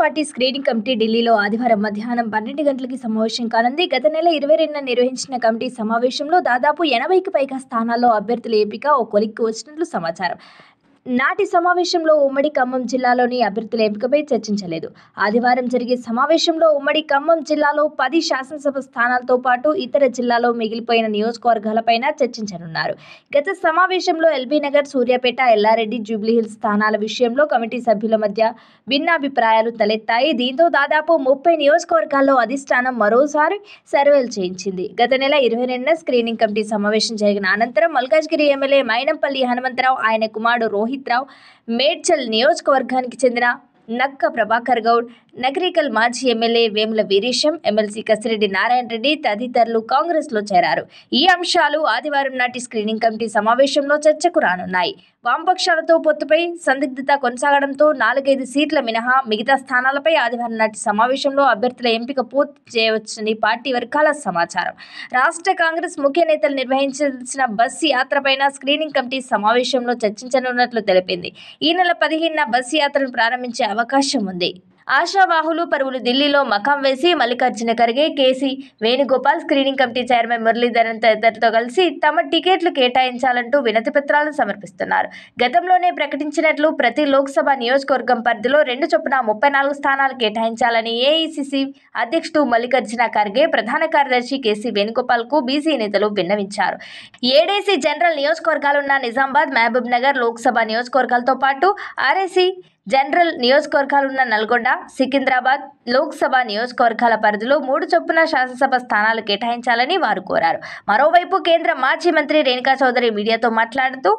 party screening committee ఢిల్లీలో ఆదివారం మధ్యాహ్నం పన్నెండు గంటలకి సమావేశం కానుంది గత నెల ఇరవై రెండున నిర్వహించిన కమిటీ సమావేశంలో దాదాపు ఎనభైకి పైగా స్థానాల్లో అభ్యర్థుల ఎంపిక ఓ కొలిక్కి వచ్చినట్లు సమాచారం నాటి సమావేశంలో ఉమ్మడి ఖమ్మం జిల్లాలోని అభ్యర్థుల ఎంపికపై చర్చించలేదు ఆదివారం జరిగే సమావేశంలో ఉమ్మడి ఖమ్మం జిల్లాలో పది శాసనసభ స్థానాలతో పాటు ఇతర జిల్లాలో మిగిలిపోయిన నియోజకవర్గాలపై చర్చించనున్నారు గత సమావేశంలో ఎల్బీ నగర్ సూర్యాపేట ఎల్లారెడ్డి జూబ్లీహిల్స్ స్థానాల విషయంలో కమిటీ సభ్యుల మధ్య భిన్నాభిప్రాయాలు తలెత్తాయి దీంతో దాదాపు ముప్పై నియోజకవర్గాల్లో అధిష్టానం మరోసారి సర్వేలు చేయించింది గత నెల ఇరవై రెండున స్క్రీనింగ్ కమిటీ సమావేశం జరిగిన అనంతరం మల్కాజ్గిరి ఎమ్మెల్యే మైనంపల్లి హనుమంతరావు ఆయన కుమారుడు రోహిత్ రావు మేడ్చల్ నియోజకవర్గానికి చెందిన నక్క ప్రభాకర్ గౌడ్ నగరికల్ మాజీ ఎమ్మెల్యే వేముల వీరేశం ఎమ్మెల్సీ కసిరెడ్డి నారాయణ రెడ్డి తదితరులు కాంగ్రెస్ లో చేరారు ఈ అంశాలు ఆదివారం నాటి స్క్రీనింగ్ కమిటీ సమావేశంలో చర్చకు రానున్నాయి వామపక్షాలతో పొత్తుపై సందిగ్ధత కొనసాగడంతో నాలుగైదు సీట్ల మినహా మిగతా స్థానాలపై ఆదివారం నాటి సమావేశంలో అభ్యర్థుల ఎంపిక పూర్తి చేయవచ్చని పార్టీ వర్గాల సమాచారం రాష్ట్ర కాంగ్రెస్ ముఖ్య నేతలు నిర్వహించాల్సిన బస్సు యాత్రపైన స్క్రీనింగ్ కమిటీ సమావేశంలో చర్చించనున్నట్లు తెలిపింది ఈ నెల పదిహేనున బస్సు యాత్రను ప్రారంభించే అవకాశం ఉంది ఆశావాహులు పరువులు ఢిల్లీలో మకం వేసి Mallikarjuna Kharge KC Venugopal screening committee chairman Muraleedharan తదితరులతో కలిసి తమ టికెట్లు కేటాయించాలంటూ వినతి పత్రాలను సమర్పిస్తున్నారు గతంలోనే ప్రకటించినట్లు ప్రతి లోక్సభ నియోజకవర్గం పరిధిలో రెండు చొప్పున ముప్పై నాలుగు స్థానాలు కేటాయించాలని ఏఐసిసి e అధ్యక్షుడు మల్లికార్జున ఖర్గే ప్రధాన కార్యదర్శి కేసీ వేణుగోపాల్కు బీసీ నేతలు విన్నవించారు ఏడేసీ జనరల్ నియోజకవర్గాలున్న నిజామాబాద్ మహబూబ్ నగర్ లోక్సభ నియోజకవర్గాలతో పాటు ఆర్ఏసీ జనరల్ నియోజకవర్గాలున్న నల్గొండ సికింద్రాబాద్ లోక్సభ నియోజకవర్గాల పరిధిలో మూడు చొప్పున శాసనసభ స్థానాలు కేటాయించాలని వారు కోరారు మరోవైపు కేంద్ర మాజీ మంత్రి రేణుకా చౌదరి మీడియాతో మాట్లాడుతూ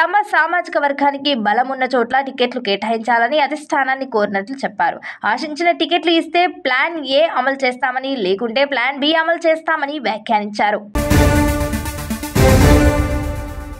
తమ సామాజిక వర్గానికి బలమున్న చోట్ల టికెట్లు కేటాయించాలని అధిష్టానాన్ని కోరినట్లు చెప్పారు ఆశించిన టికెట్లు ఇస్తే ప్లాన్ ఏ అమలు చేస్తామని లేకుంటే ప్లాన్ బి అమలు చేస్తామని వ్యాఖ్యానించారు